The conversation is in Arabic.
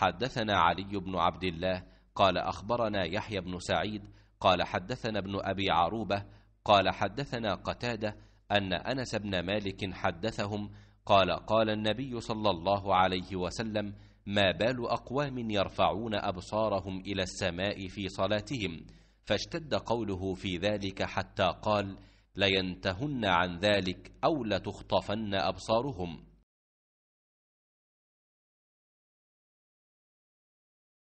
حدثنا علي بن عبد الله قال أخبرنا يحيى بن سعيد قال حدثنا ابن أبي عروبة قال حدثنا قتادة أن أنس بن مالك حدثهم قال قال النبي صلى الله عليه وسلم ما بال أقوام يرفعون أبصارهم إلى السماء في صلاتهم فاشتد قوله في ذلك حتى قال لينتهن عن ذلك أو لتخطفن أبصارهم